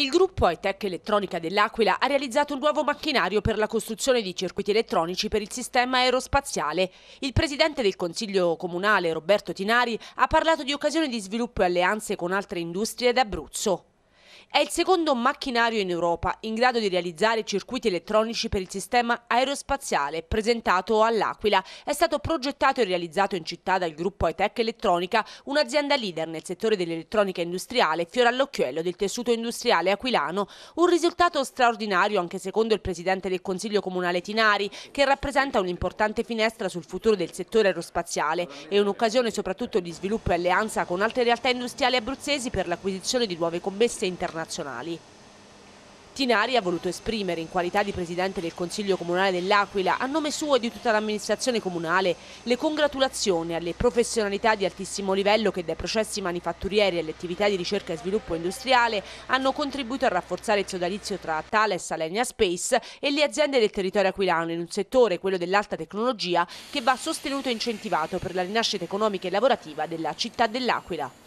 Il gruppo Hightech Elettronica dell'Aquila ha realizzato un nuovo macchinario per la costruzione di circuiti elettronici per il sistema aerospaziale. Il presidente del Consiglio Comunale, Roberto Tinari, ha parlato di occasione di sviluppo e alleanze con altre industrie d'Abruzzo. È il secondo macchinario in Europa in grado di realizzare circuiti elettronici per il sistema aerospaziale presentato all'Aquila. È stato progettato e realizzato in città dal gruppo Etec Elettronica, un'azienda leader nel settore dell'elettronica industriale, fiore all'occhiello del tessuto industriale aquilano. Un risultato straordinario anche secondo il presidente del Consiglio Comunale Tinari, che rappresenta un'importante finestra sul futuro del settore aerospaziale e un'occasione soprattutto di sviluppo e alleanza con altre realtà industriali abruzzesi per l'acquisizione di nuove commesse internazionali internazionali. Tinari ha voluto esprimere, in qualità di presidente del Consiglio Comunale dell'Aquila, a nome suo e di tutta l'amministrazione comunale, le congratulazioni alle professionalità di altissimo livello che dai processi manifatturieri alle attività di ricerca e sviluppo industriale hanno contribuito a rafforzare il sodalizio tra Thales, Alenia Space e le aziende del territorio aquilano in un settore, quello dell'alta tecnologia, che va sostenuto e incentivato per la rinascita economica e lavorativa della città dell'Aquila.